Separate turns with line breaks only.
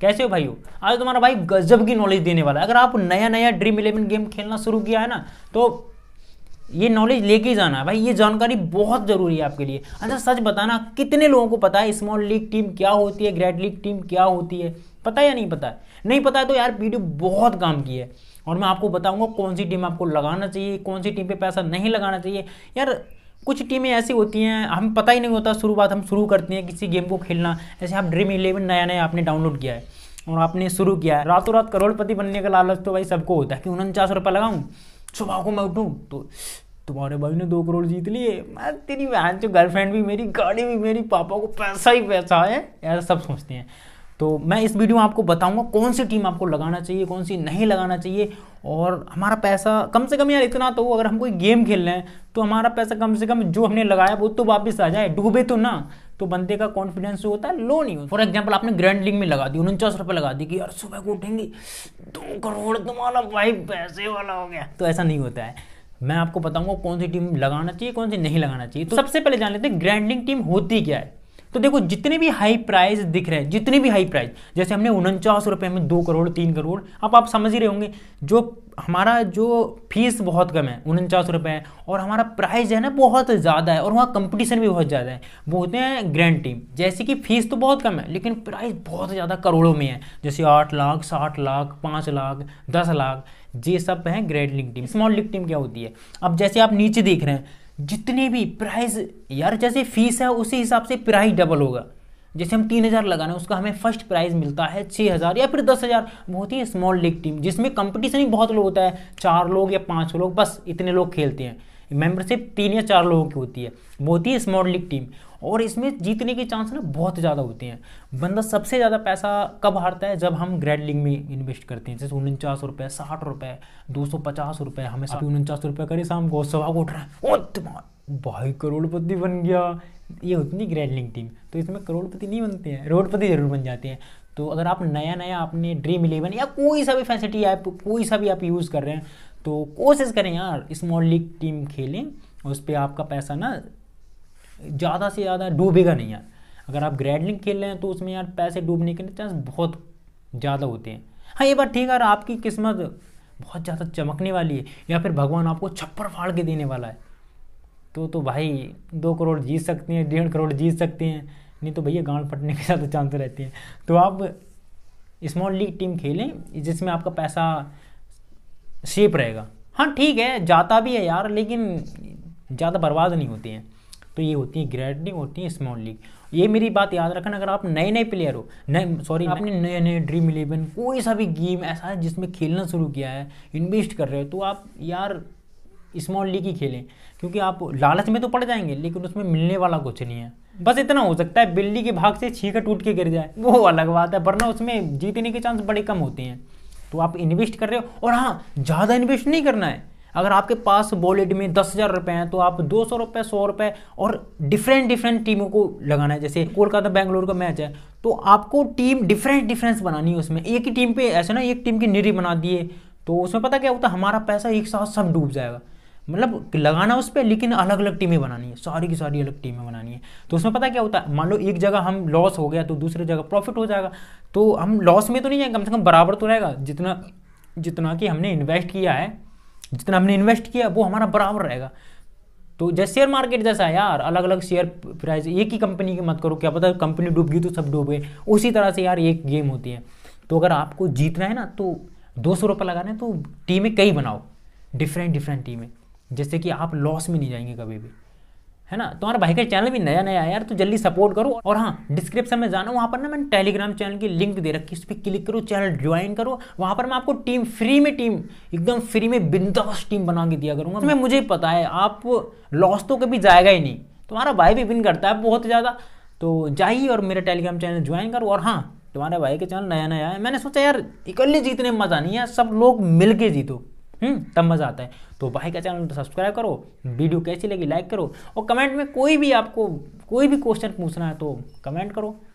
कैसे हो हो आज तुम्हारा भाई गजब की नॉलेज देने वाला है अगर आप नया नया ड्रीम इलेवन गेम खेलना शुरू किया है ना तो ये नॉलेज लेके जाना है भाई ये जानकारी बहुत ज़रूरी है आपके लिए अच्छा सच बताना कितने लोगों को पता है स्मॉल लीग टीम क्या होती है ग्रेट लीग टीम क्या होती है पता है या नहीं पता है नहीं पता है तो यार वीडियो बहुत काम की है और मैं आपको बताऊंगा कौन सी टीम आपको लगाना चाहिए कौन सी टीम पे पैसा नहीं लगाना चाहिए यार कुछ टीमें ऐसी होती हैं हम पता ही नहीं होता शुरुआत हम शुरू करते हैं किसी गेम को खेलना जैसे आप ड्रीम इलेवन नया नया आपने डाउनलोड किया है और आपने शुरू किया है रातों रात करोड़पति बनने का लालच तो भाई सबको होता है कि उनचास रुपये लगाऊँ सुबह को मैं उठूँ तो तुम्हारे भाई ने दो करोड़ जीत लिए मैं तेरी बहन जो गर्लफ्रेंड भी मेरी गाड़ी भी मेरी पापा को पैसा ही पैसा है ऐसा सब सोचते हैं तो मैं इस वीडियो में आपको बताऊंगा कौन सी टीम आपको लगाना चाहिए कौन सी नहीं लगाना चाहिए और हमारा पैसा कम से कम यार इतना तो अगर हम कोई गेम खेल रहे हैं तो हमारा पैसा कम से कम जो हमने लगाया वो तो वापस आ जाए डूबे तो ना तो बंदे का कॉन्फिडेंस जो होता है लो नहीं होता फॉर एग्जाम्पल आपने ग्रैंड लिंग में लगा दी उनचास रुपये लगा दी कि यार सुबह को उठेंगे दो करोड़ तुम्हारा भाई पैसे वाला हो गया तो ऐसा नहीं होता है मैं आपको बताऊंगा कौन सी टीम लगाना चाहिए कौन सी नहीं लगाना चाहिए तो सबसे पहले जान लेते हैं ग्रैंडिंग टीम होती क्या है तो देखो जितने भी हाई प्राइस दिख रहे हैं जितने भी हाई प्राइस जैसे हमने उनचास रुपये में दो करोड़ तीन करोड़ अब आप समझ ही रहे होंगे जो हमारा जो फीस बहुत कम है उनचास रुपये है और हमारा प्राइस है ना बहुत ज़्यादा है और वहाँ कंपटीशन भी बहुत ज़्यादा है वो होते हैं ग्रैंड टीम जैसे कि फीस तो बहुत कम है लेकिन प्राइस बहुत ज़्यादा करोड़ों में है जैसे आठ लाख साठ लाख पाँच लाख दस लाख ये सब हैं ग्रैंड लिंग टीम स्मॉल लीग टीम क्या होती है अब जैसे आप नीचे देख रहे हैं जितने भी प्राइस यार जैसे फीस है उसी हिसाब से प्राइस डबल होगा जैसे हम तीन हज़ार लगाना है उसका हमें फर्स्ट प्राइज़ मिलता है छः हज़ार या फिर दस हज़ार बहुत ही स्मॉल लीग टीम जिसमें कंपटीशन ही बहुत लोग होता है चार लोग या पाँच लोग बस इतने लोग खेलते हैं मेंबरशिप तीन या चार लोगों की होती है वो होती है स्मॉल लीग टीम और इसमें जीतने के चांस ना बहुत ज़्यादा होते हैं बंदा सबसे ज़्यादा पैसा कब हारता है जब हम ग्रैंड लीग में इन्वेस्ट करते हैं जैसे उनचास रुपये साठ रुपये दो सौ पचास रुपये हमें साथ हाँ। उनचास रुपये करे शाम को सवा को उठ रहा है भाई करोड़पति बन गया ये होती नहीं ग्रैंड लीग टीम तो इसमें करोड़पति नहीं बनते हैं रोडपति ज़रूर बन जाते हैं तो अगर आप नया नया आपने ड्रीम इलेवन या कोई सा भी फैसिलिटी ऐप कोई सा भी आप यूज़ कर रहे हैं तो कोशिश करें यार स्मॉल लीग टीम खेलें उस पर आपका पैसा ना ज़्यादा से ज़्यादा डूबेगा नहीं यार अगर आप ग्रैंड लीग खेल रहे हैं तो उसमें यार पैसे डूबने के चांस बहुत ज़्यादा होते हैं हाँ ये बात ठीक है यार आपकी किस्मत बहुत ज़्यादा चमकने वाली है या फिर भगवान आपको छप्पर फाड़ के देने वाला है तो तो भाई दो करोड़ जीत सकते हैं डेढ़ करोड़ जीत सकते हैं नहीं तो भैया गांड फटने के ज़्यादा चांस रहते हैं तो आप स्मॉल लीग टीम खेलें जिसमें आपका पैसा सेफ रहेगा हाँ ठीक है जाता भी है यार लेकिन ज़्यादा बर्बाद नहीं होती हैं तो ये होती है ग्रेडिंग होती है स्मॉल लीग ये मेरी बात याद रखना अगर आप नए नए प्लेयर हो नए सॉरी हाँ। आपने नए नए ड्रीम इलेवन कोई सा भी गेम ऐसा है जिसमें खेलना शुरू किया है इन्वेस्ट कर रहे हो तो आप यार स्मॉल लीग ही खेलें क्योंकि आप लालच में तो पड़ जाएंगे लेकिन उसमें मिलने वाला कुछ नहीं है बस इतना हो सकता है बिल्ली के भाग से छीका टूट के गिर जाए वो अलग बात है वरना उसमें जीतने के चांस बड़े कम होते हैं तो आप इन्वेस्ट कर रहे हो और हाँ ज़्यादा इन्वेस्ट नहीं करना है अगर आपके पास वॉलेट में दस हज़ार रुपये हैं तो आप दो सौ रुपये सौ रुपये और डिफरेंट डिफरेंट टीमों को लगाना है जैसे कोलकाता बेंगलोर का मैच है तो आपको टीम डिफरेंट डिफरेंस बनानी है उसमें एक ही टीम पे ऐसे ना एक टीम की निरी बना दिए तो उसमें पता क्या होता है हमारा पैसा एक साथ सब डूब जाएगा मतलब लगाना उस पर लेकिन अलग अलग टीमें बनानी है सारी की सारी अलग टीमें बनानी है तो उसमें पता क्या होता है मान लो एक जगह हम लॉस हो गया तो दूसरे जगह प्रॉफिट हो जाएगा तो हम लॉस में तो नहीं जाएंगे कम से कम बराबर तो रहेगा जितना जितना कि हमने इन्वेस्ट किया है जितना हमने इन्वेस्ट किया वो हमारा बराबर रहेगा तो जैसे शेयर मार्केट जैसा है यार अलग अलग शेयर प्राइस एक ही कंपनी की मत करो क्या पता कंपनी डूब गई तो सब डूब गए उसी तरह से यार एक गेम होती है तो अगर आपको जीतना है ना तो दो सौ रुपये लगाना है तो टीमें कई बनाओ डिफरेंट डिफरेंट टीमें जिससे कि आप लॉस में नहीं जाएंगे कभी भी है ना तुम्हारा भाई का चैनल भी नया नया है यार तो जल्दी सपोर्ट करो और हाँ डिस्क्रिप्शन में जाना वहाँ पर ना मैंने टेलीग्राम चैनल की लिंक दे रखी उस पर क्लिक करो चैनल ज्वाइन करो वहाँ पर मैं आपको टीम फ्री में टीम एकदम फ्री में बिंदास टीम बना के दिया करूँगा मैं मुझे पता है आप लॉस तो कभी जाएगा ही नहीं तुम्हारा भाई भी विन करता है बहुत ज़्यादा तो जाइए और मेरा टेलीग्राम चैनल ज्वाइन करो और हाँ तुम्हारे भाई का चैनल नया नया है मैंने सोचा यार इकल्ले जीतने में मज़ा नहीं है सब लोग मिल के जीतो हम्म, तब मज़ा आता है तो भाई का चैनल सब्सक्राइब करो वीडियो कैसी लगी लाइक करो और कमेंट में कोई भी आपको कोई भी क्वेश्चन पूछना है तो कमेंट करो